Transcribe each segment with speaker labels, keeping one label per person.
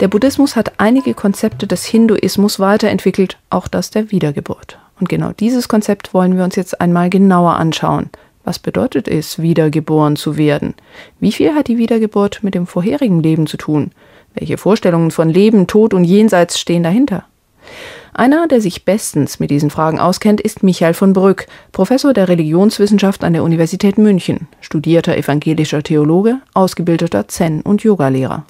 Speaker 1: Der Buddhismus hat einige Konzepte des Hinduismus weiterentwickelt, auch das der Wiedergeburt. Und genau dieses Konzept wollen wir uns jetzt einmal genauer anschauen. Was bedeutet es, wiedergeboren zu werden? Wie viel hat die Wiedergeburt mit dem vorherigen Leben zu tun? Welche Vorstellungen von Leben, Tod und Jenseits stehen dahinter? Einer, der sich bestens mit diesen Fragen auskennt, ist Michael von Brück, Professor der Religionswissenschaft an der Universität München, studierter evangelischer Theologe, ausgebildeter Zen- und Yogalehrer.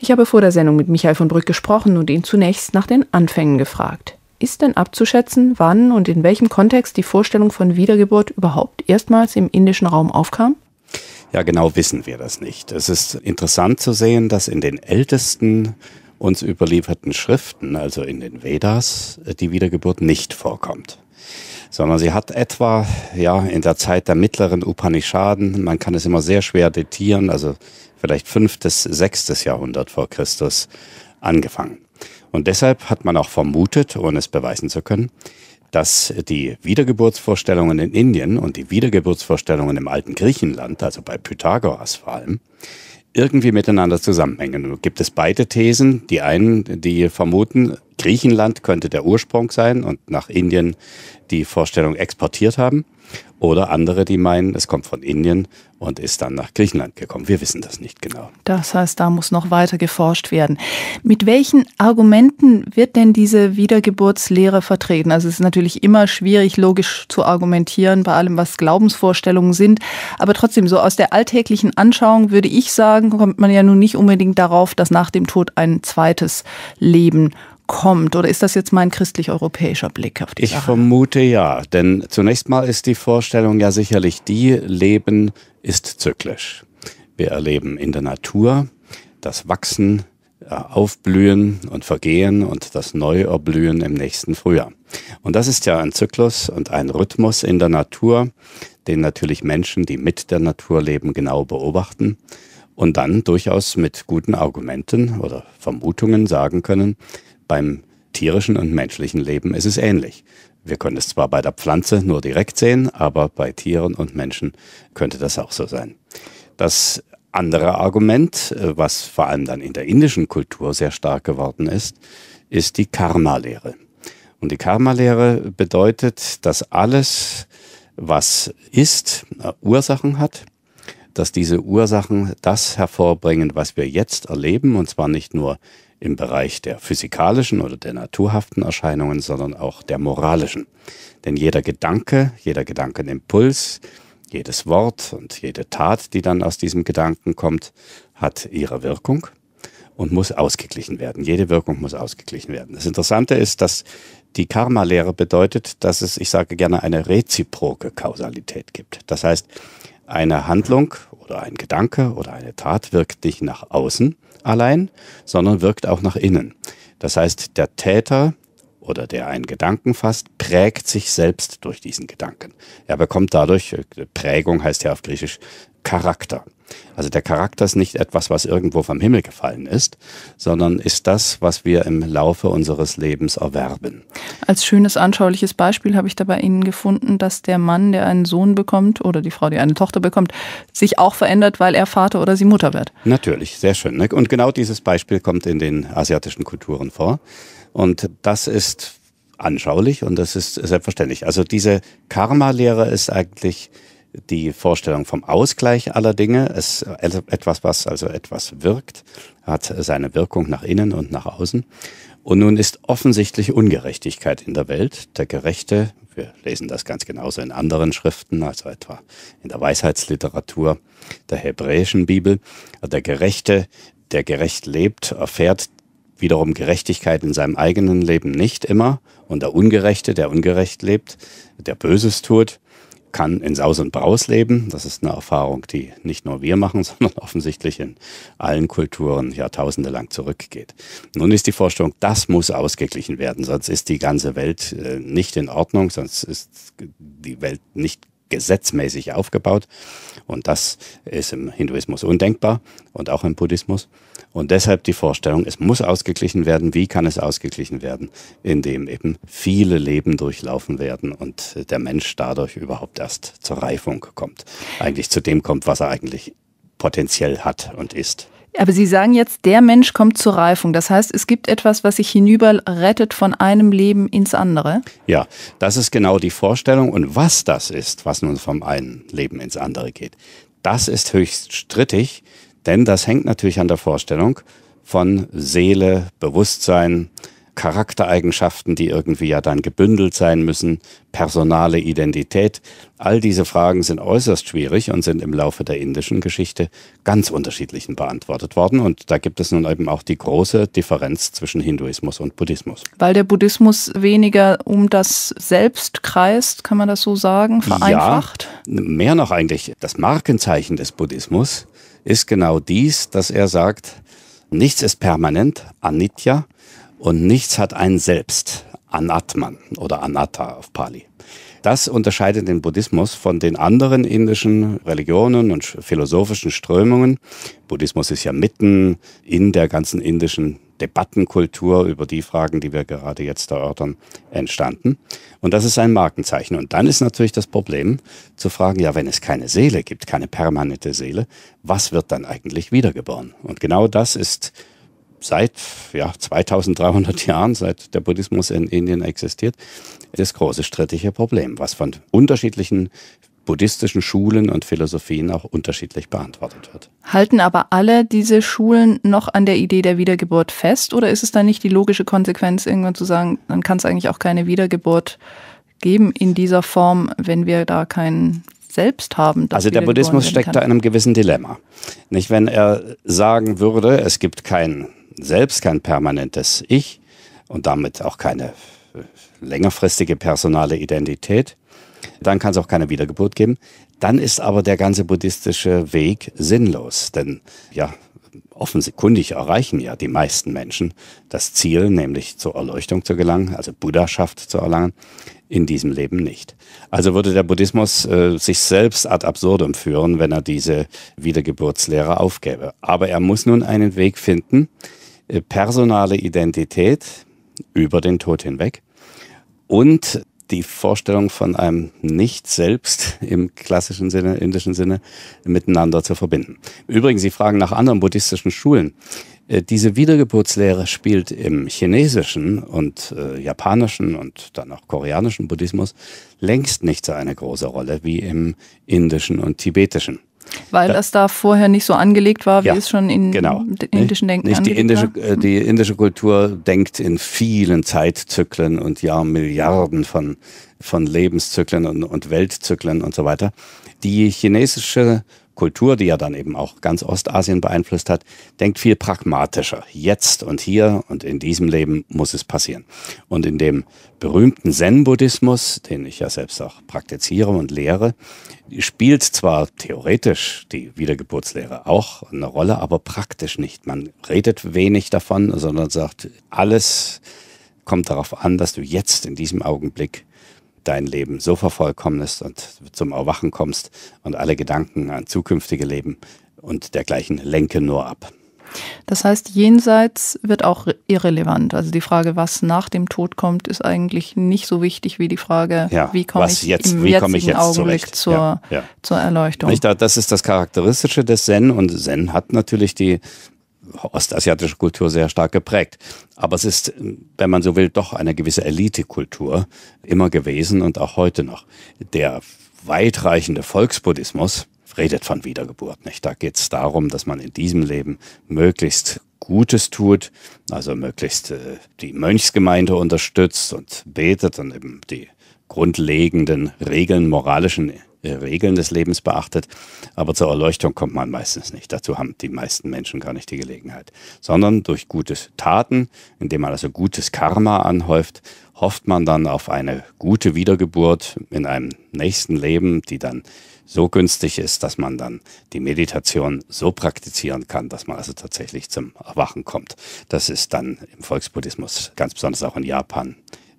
Speaker 1: Ich habe vor der Sendung mit Michael von Brück gesprochen und ihn zunächst nach den Anfängen gefragt. Ist denn abzuschätzen, wann und in welchem Kontext die Vorstellung von Wiedergeburt überhaupt erstmals im indischen Raum aufkam?
Speaker 2: Ja, genau wissen wir das nicht. Es ist interessant zu sehen, dass in den ältesten uns überlieferten Schriften, also in den Vedas, die Wiedergeburt nicht vorkommt sondern sie hat etwa ja in der Zeit der mittleren Upanishaden, man kann es immer sehr schwer datieren, also vielleicht fünftes, sechstes Jahrhundert vor Christus angefangen. Und deshalb hat man auch vermutet, ohne es beweisen zu können, dass die Wiedergeburtsvorstellungen in Indien und die Wiedergeburtsvorstellungen im alten Griechenland, also bei Pythagoras vor allem, irgendwie miteinander zusammenhängen. Gibt es beide Thesen? Die einen, die vermuten, Griechenland könnte der Ursprung sein und nach Indien die Vorstellung exportiert haben. Oder andere, die meinen, es kommt von Indien und ist dann nach Griechenland gekommen. Wir wissen das nicht genau.
Speaker 1: Das heißt, da muss noch weiter geforscht werden. Mit welchen Argumenten wird denn diese Wiedergeburtslehre vertreten? Also es ist natürlich immer schwierig, logisch zu argumentieren bei allem, was Glaubensvorstellungen sind. Aber trotzdem, so aus der alltäglichen Anschauung würde ich sagen, kommt man ja nun nicht unbedingt darauf, dass nach dem Tod ein zweites Leben kommt? Oder ist das jetzt mein christlich-europäischer Blick auf die ich Sache? Ich
Speaker 2: vermute ja, denn zunächst mal ist die Vorstellung ja sicherlich die, Leben ist zyklisch. Wir erleben in der Natur das Wachsen, äh, Aufblühen und Vergehen und das Neuerblühen im nächsten Frühjahr. Und das ist ja ein Zyklus und ein Rhythmus in der Natur, den natürlich Menschen, die mit der Natur leben, genau beobachten und dann durchaus mit guten Argumenten oder Vermutungen sagen können, beim tierischen und menschlichen Leben ist es ähnlich. Wir können es zwar bei der Pflanze nur direkt sehen, aber bei Tieren und Menschen könnte das auch so sein. Das andere Argument, äh, was vor allem dann in der indischen Kultur sehr stark geworden ist, ist die Karma-Lehre. Und die Karma-Lehre bedeutet, dass alles, was ist, äh, Ursachen hat, dass diese Ursachen das hervorbringen, was wir jetzt erleben, und zwar nicht nur im Bereich der physikalischen oder der naturhaften Erscheinungen, sondern auch der moralischen. Denn jeder Gedanke, jeder Gedankenimpuls, jedes Wort und jede Tat, die dann aus diesem Gedanken kommt, hat ihre Wirkung und muss ausgeglichen werden. Jede Wirkung muss ausgeglichen werden. Das Interessante ist, dass die Karma-Lehre bedeutet, dass es, ich sage gerne, eine reziproke Kausalität gibt. Das heißt, eine Handlung oder ein Gedanke oder eine Tat wirkt nicht nach außen, allein, sondern wirkt auch nach innen. Das heißt, der Täter oder der einen Gedanken fasst, prägt sich selbst durch diesen Gedanken. Er bekommt dadurch, äh, Prägung heißt ja auf Griechisch Charakter. Also der Charakter ist nicht etwas, was irgendwo vom Himmel gefallen ist, sondern ist das, was wir im Laufe unseres Lebens erwerben.
Speaker 1: Als schönes anschauliches Beispiel habe ich dabei Ihnen gefunden, dass der Mann, der einen Sohn bekommt oder die Frau, die eine Tochter bekommt, sich auch verändert, weil er Vater oder sie Mutter wird.
Speaker 2: Natürlich, sehr schön. Ne? Und genau dieses Beispiel kommt in den asiatischen Kulturen vor. Und das ist anschaulich und das ist selbstverständlich. Also diese Karma-Lehre ist eigentlich die Vorstellung vom Ausgleich aller Dinge. Es äh, etwas, was also etwas wirkt, hat seine Wirkung nach innen und nach außen. Und nun ist offensichtlich Ungerechtigkeit in der Welt. Der Gerechte, wir lesen das ganz genauso in anderen Schriften, also etwa in der Weisheitsliteratur der hebräischen Bibel. Der Gerechte, der gerecht lebt, erfährt wiederum Gerechtigkeit in seinem eigenen Leben nicht immer. Und der Ungerechte, der ungerecht lebt, der Böses tut, kann in Saus und Braus leben. Das ist eine Erfahrung, die nicht nur wir machen, sondern offensichtlich in allen Kulturen jahrtausende lang zurückgeht. Nun ist die Vorstellung, das muss ausgeglichen werden, sonst ist die ganze Welt äh, nicht in Ordnung, sonst ist die Welt nicht gesetzmäßig aufgebaut. Und das ist im Hinduismus undenkbar und auch im Buddhismus. Und deshalb die Vorstellung, es muss ausgeglichen werden. Wie kann es ausgeglichen werden? Indem eben viele Leben durchlaufen werden und der Mensch dadurch überhaupt erst zur Reifung kommt. Eigentlich zu dem kommt, was er eigentlich potenziell hat und ist.
Speaker 1: Aber Sie sagen jetzt, der Mensch kommt zur Reifung. Das heißt, es gibt etwas, was sich hinüber rettet von einem Leben ins andere?
Speaker 2: Ja, das ist genau die Vorstellung. Und was das ist, was nun vom einen Leben ins andere geht, das ist höchst strittig, denn das hängt natürlich an der Vorstellung von Seele, Bewusstsein, Charaktereigenschaften, die irgendwie ja dann gebündelt sein müssen, personale Identität. All diese Fragen sind äußerst schwierig und sind im Laufe der indischen Geschichte ganz unterschiedlichen beantwortet worden. Und da gibt es nun eben auch die große Differenz zwischen Hinduismus und Buddhismus.
Speaker 1: Weil der Buddhismus weniger um das Selbst kreist, kann man das so sagen, vereinfacht?
Speaker 2: Ja, mehr noch eigentlich. Das Markenzeichen des Buddhismus ist genau dies, dass er sagt, nichts ist permanent, Anitya und nichts hat einen selbst, Anatman oder Anatta auf Pali. Das unterscheidet den Buddhismus von den anderen indischen Religionen und philosophischen Strömungen. Buddhismus ist ja mitten in der ganzen indischen Debattenkultur über die Fragen, die wir gerade jetzt erörtern, entstanden. Und das ist ein Markenzeichen. Und dann ist natürlich das Problem zu fragen, ja, wenn es keine Seele gibt, keine permanente Seele, was wird dann eigentlich wiedergeboren? Und genau das ist seit ja, 2300 Jahren, seit der Buddhismus in Indien existiert, das große strittige Problem, was von unterschiedlichen buddhistischen Schulen und Philosophien auch unterschiedlich beantwortet wird.
Speaker 1: Halten aber alle diese Schulen noch an der Idee der Wiedergeburt fest oder ist es dann nicht die logische Konsequenz, irgendwann zu sagen, dann kann es eigentlich auch keine Wiedergeburt geben in dieser Form, wenn wir da keinen selbst haben. also der Buddhismus steckt da in
Speaker 2: einem gewissen Dilemma. Nicht, wenn er sagen würde, es gibt kein selbst kein permanentes Ich und damit auch keine längerfristige personale Identität, dann kann es auch keine Wiedergeburt geben. Dann ist aber der ganze buddhistische Weg sinnlos, denn ja, offenkundig erreichen ja die meisten Menschen das Ziel, nämlich zur Erleuchtung zu gelangen, also Buddhaschaft zu erlangen, in diesem Leben nicht. Also würde der Buddhismus äh, sich selbst ad absurdum führen, wenn er diese Wiedergeburtslehre aufgäbe. Aber er muss nun einen Weg finden, personale Identität über den Tod hinweg und die Vorstellung von einem Nicht-Selbst im klassischen Sinne, indischen Sinne, miteinander zu verbinden. Übrigens, Sie fragen nach anderen buddhistischen Schulen. Äh, diese Wiedergeburtslehre spielt im chinesischen und äh, japanischen und dann auch koreanischen Buddhismus längst nicht so eine große Rolle wie im indischen und tibetischen.
Speaker 1: Weil das da vorher nicht so angelegt war, wie ja, es schon in genau, indischen Denken nicht, nicht die indische,
Speaker 2: war. Äh, die indische Kultur denkt in vielen Zeitzyklen und ja, Milliarden von, von Lebenszyklen und, und Weltzyklen und so weiter. Die chinesische Kultur, die ja dann eben auch ganz Ostasien beeinflusst hat, denkt viel pragmatischer. Jetzt und hier und in diesem Leben muss es passieren. Und in dem berühmten Zen-Buddhismus, den ich ja selbst auch praktiziere und lehre, spielt zwar theoretisch die Wiedergeburtslehre auch eine Rolle, aber praktisch nicht. Man redet wenig davon, sondern sagt, alles kommt darauf an, dass du jetzt in diesem Augenblick dein Leben so vervollkommnest und zum Erwachen kommst und alle Gedanken an zukünftige Leben und dergleichen lenke nur ab.
Speaker 1: Das heißt, jenseits wird auch irrelevant. Also die Frage, was nach dem Tod kommt, ist eigentlich nicht so wichtig wie die Frage, ja, wie komme ich jetzt, im jetzigen ich jetzt Augenblick zur, ja, ja. zur Erleuchtung.
Speaker 2: Das ist das Charakteristische des Zen und Zen hat natürlich die ostasiatische Kultur sehr stark geprägt. Aber es ist, wenn man so will, doch eine gewisse Elitekultur immer gewesen und auch heute noch. Der weitreichende Volksbuddhismus redet von Wiedergeburt. Nicht? Da geht es darum, dass man in diesem Leben möglichst Gutes tut, also möglichst äh, die Mönchsgemeinde unterstützt und betet und eben die grundlegenden Regeln, moralischen äh, Regeln des Lebens beachtet. Aber zur Erleuchtung kommt man meistens nicht. Dazu haben die meisten Menschen gar nicht die Gelegenheit. Sondern durch gute Taten, indem man also gutes Karma anhäuft, hofft man dann auf eine gute Wiedergeburt in einem nächsten Leben, die dann so günstig ist, dass man dann die Meditation so praktizieren kann, dass man also tatsächlich zum Erwachen kommt. Das ist dann im Volksbuddhismus, ganz besonders auch in Japan,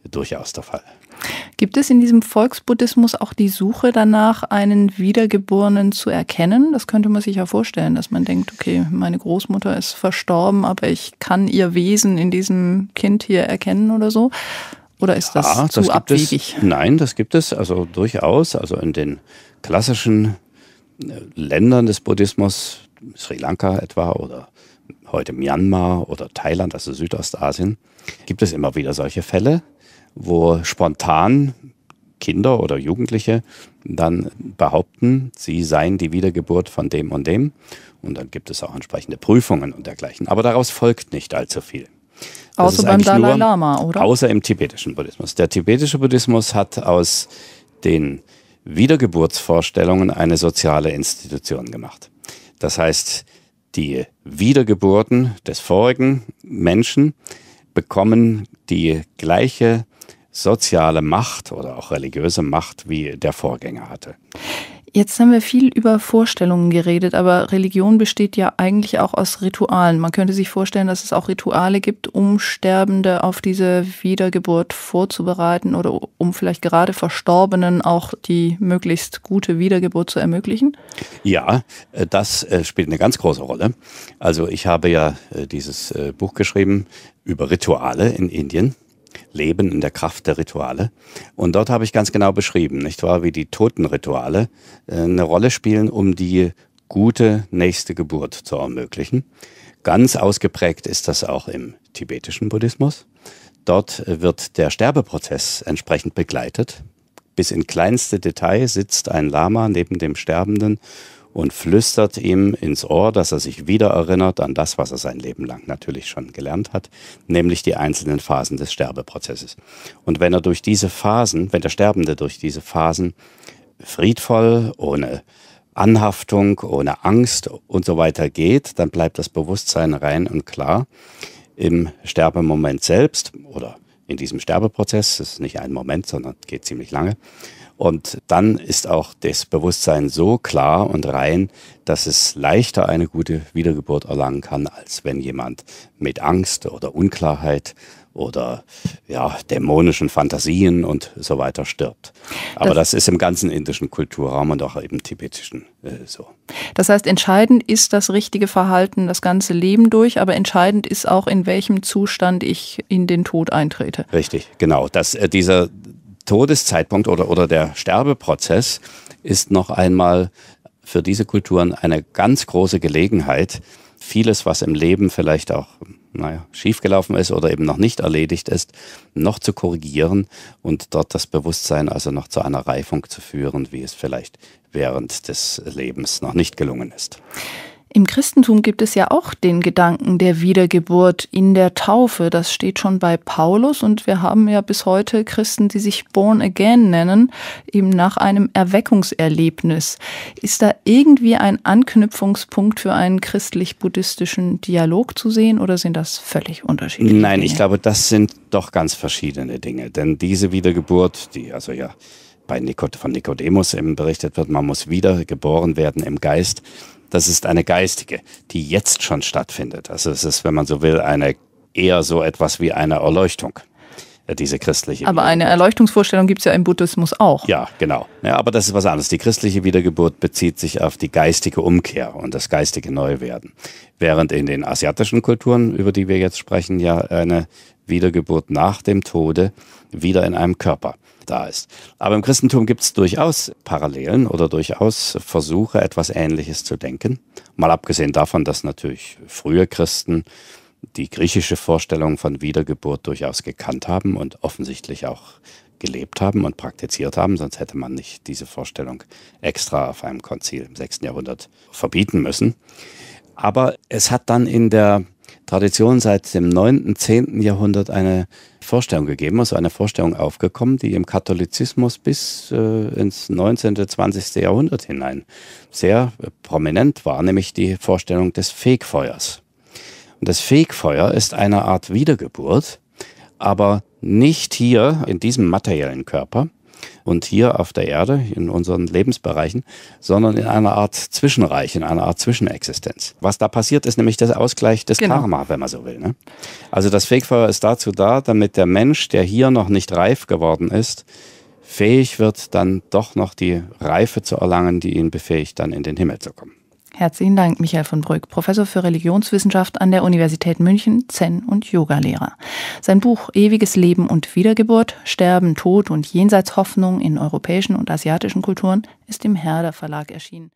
Speaker 2: durchaus der Fall.
Speaker 1: Gibt es in diesem Volksbuddhismus auch die Suche danach, einen Wiedergeborenen zu erkennen? Das könnte man sich ja vorstellen, dass man denkt, okay, meine Großmutter ist verstorben, aber ich kann ihr Wesen in diesem Kind hier erkennen oder so. Oder ist das ja, zu abwegig? Es,
Speaker 2: nein, das gibt es also durchaus. Also in den klassischen äh, Ländern des Buddhismus, Sri Lanka etwa oder heute Myanmar oder Thailand, also Südostasien, gibt es immer wieder solche Fälle, wo spontan Kinder oder Jugendliche dann behaupten, sie seien die Wiedergeburt von dem und dem. Und dann gibt es auch entsprechende Prüfungen und dergleichen. Aber daraus folgt nicht allzu viel.
Speaker 1: Das außer beim Dalai Lama, oder? Außer
Speaker 2: im tibetischen Buddhismus. Der tibetische Buddhismus hat aus den Wiedergeburtsvorstellungen eine soziale Institution gemacht. Das heißt, die Wiedergeburten des vorigen Menschen bekommen die gleiche soziale Macht oder auch religiöse Macht wie der Vorgänger hatte.
Speaker 1: Jetzt haben wir viel über Vorstellungen geredet, aber Religion besteht ja eigentlich auch aus Ritualen. Man könnte sich vorstellen, dass es auch Rituale gibt, um Sterbende auf diese Wiedergeburt vorzubereiten oder um vielleicht gerade Verstorbenen auch die möglichst gute Wiedergeburt zu ermöglichen.
Speaker 2: Ja, äh, das äh, spielt eine ganz große Rolle. Also ich habe ja äh, dieses Buch geschrieben über Rituale in Indien. Leben in der Kraft der Rituale. Und dort habe ich ganz genau beschrieben, nicht wahr, wie die Totenrituale äh, eine Rolle spielen, um die gute nächste Geburt zu ermöglichen. Ganz ausgeprägt ist das auch im tibetischen Buddhismus. Dort wird der Sterbeprozess entsprechend begleitet. Bis in kleinste Detail sitzt ein Lama neben dem Sterbenden und flüstert ihm ins Ohr, dass er sich wieder erinnert an das, was er sein Leben lang natürlich schon gelernt hat, nämlich die einzelnen Phasen des Sterbeprozesses. Und wenn er durch diese Phasen, wenn der Sterbende durch diese Phasen friedvoll, ohne Anhaftung, ohne Angst und so weiter geht, dann bleibt das Bewusstsein rein und klar im Sterbemoment selbst oder in diesem Sterbeprozess, das ist nicht ein Moment, sondern geht ziemlich lange, und dann ist auch das Bewusstsein so klar und rein, dass es leichter eine gute Wiedergeburt erlangen kann, als wenn jemand mit Angst oder Unklarheit oder ja, dämonischen Fantasien und so weiter stirbt. Aber das, das ist im ganzen indischen Kulturraum und auch im tibetischen äh, so.
Speaker 1: Das heißt, entscheidend ist das richtige Verhalten das ganze Leben durch, aber entscheidend ist auch, in welchem Zustand ich in den Tod eintrete.
Speaker 2: Richtig, genau. Das, äh, dieser, Todeszeitpunkt oder, oder der Sterbeprozess ist noch einmal für diese Kulturen eine ganz große Gelegenheit, vieles, was im Leben vielleicht auch naja, schiefgelaufen ist oder eben noch nicht erledigt ist, noch zu korrigieren und dort das Bewusstsein also noch zu einer Reifung zu führen, wie es vielleicht während des Lebens noch nicht gelungen ist.
Speaker 1: Im Christentum gibt es ja auch den Gedanken der Wiedergeburt in der Taufe. Das steht schon bei Paulus und wir haben ja bis heute Christen, die sich Born Again nennen, eben nach einem Erweckungserlebnis. Ist da irgendwie ein Anknüpfungspunkt für einen christlich-buddhistischen Dialog zu sehen oder sind das völlig
Speaker 2: unterschiedliche? Nein, Dinge? ich glaube, das sind doch ganz verschiedene Dinge. Denn diese Wiedergeburt, die also ja bei Nikot, von Nikodemus eben berichtet wird, man muss wiedergeboren werden im Geist das ist eine geistige, die jetzt schon stattfindet. Also es ist, wenn man so will, eine eher so etwas wie eine Erleuchtung äh, diese christliche. Aber
Speaker 1: eine Erleuchtungsvorstellung gibt es ja im Buddhismus
Speaker 2: auch. Ja, genau. Ja, aber das ist was anderes. Die christliche Wiedergeburt bezieht sich auf die geistige Umkehr und das geistige Neuwerden. Während in den asiatischen Kulturen, über die wir jetzt sprechen, ja eine Wiedergeburt nach dem Tode wieder in einem Körper da ist. Aber im Christentum gibt es durchaus Parallelen oder durchaus Versuche, etwas Ähnliches zu denken. Mal abgesehen davon, dass natürlich frühe Christen die griechische Vorstellung von Wiedergeburt durchaus gekannt haben und offensichtlich auch gelebt haben und praktiziert haben, sonst hätte man nicht diese Vorstellung extra auf einem Konzil im 6. Jahrhundert verbieten müssen. Aber es hat dann in der Tradition seit dem 9., 10. Jahrhundert eine Vorstellung gegeben, also eine Vorstellung aufgekommen, die im Katholizismus bis äh, ins 19., 20. Jahrhundert hinein sehr äh, prominent war, nämlich die Vorstellung des Fegfeuers. Und das Fegfeuer ist eine Art Wiedergeburt, aber nicht hier in diesem materiellen Körper, und hier auf der Erde, in unseren Lebensbereichen, sondern in einer Art Zwischenreich, in einer Art Zwischenexistenz. Was da passiert, ist nämlich der Ausgleich des genau. Karma, wenn man so will. Ne? Also das Fegfeuer ist dazu da, damit der Mensch, der hier noch nicht reif geworden ist, fähig wird, dann doch noch die Reife zu erlangen, die ihn befähigt, dann in den Himmel zu kommen.
Speaker 1: Herzlichen Dank, Michael von Brück, Professor für Religionswissenschaft an der Universität München, Zen- und Yogalehrer. Sein Buch Ewiges Leben und Wiedergeburt, Sterben, Tod und Jenseitshoffnung in europäischen und asiatischen Kulturen ist im Herder Verlag erschienen.